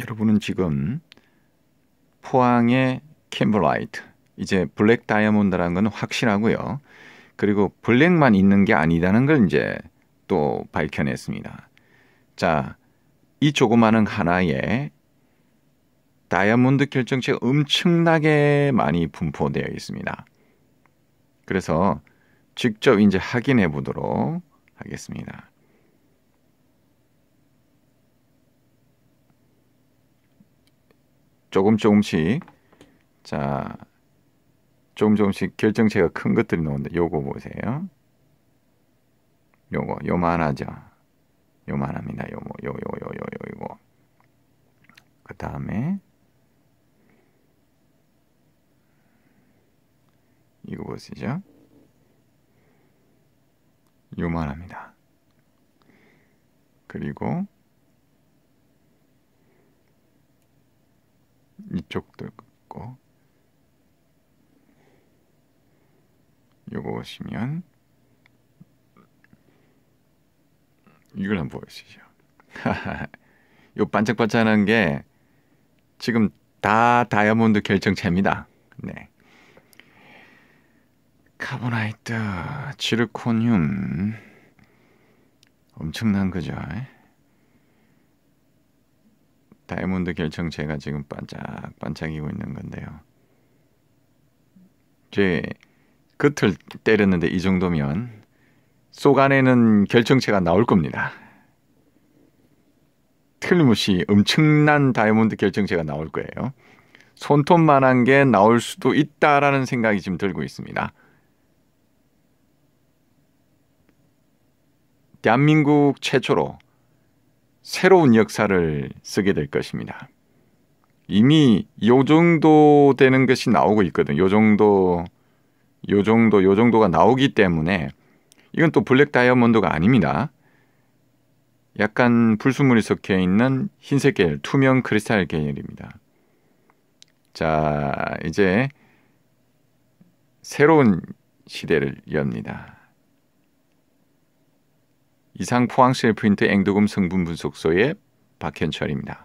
여러분은 지금 포항의 캠블라이트 이제 블랙 다이아몬드라는 건 확실하고요. 그리고 블랙만 있는 게아니라는걸 이제 또 밝혀냈습니다. 자, 이 조그마한 하나에 다이아몬드 결정체가 엄청나게 많이 분포되어 있습니다. 그래서 직접 이제 확인해 보도록 하겠습니다. 조금 조금씩 자 조금 조금씩 결정체가 큰 것들이 나오는데 요거 보세요. 요거 요만하죠. 요만합니다. 요거 요요 요요요 요거 그 다음에 이거 보시죠. 요만합니다. 그리고 이쪽도 있고 요거 보시면 이걸 한번 보여주시죠. 요 반짝반짝한 게 지금 다 다이아몬드 결정체입니다. 네. 카보나이트, 지르코늄 엄청난 거죠. 에? 다이아몬드 결정체가 지금 반짝반짝이고 있는 건데요. 제 끝을 때렸는데 이 정도면 속 안에는 결정체가 나올 겁니다. 틀림없이 엄청난 다이아몬드 결정체가 나올 거예요. 손톱만한 게 나올 수도 있다라는 생각이 지금 들고 있습니다. 대한민국 최초로 새로운 역사를 쓰게 될 것입니다. 이미 요 정도 되는 것이 나오고 있거든. 요 정도, 요 정도, 요 정도가 나오기 때문에 이건 또 블랙 다이아몬드가 아닙니다. 약간 불순물이 섞여 있는 흰색 계열, 투명 크리스탈 계열입니다. 자, 이제 새로운 시대를 엽니다. 이상 포항 셀프인트 앵도금 성분 분석소의 박현철입니다.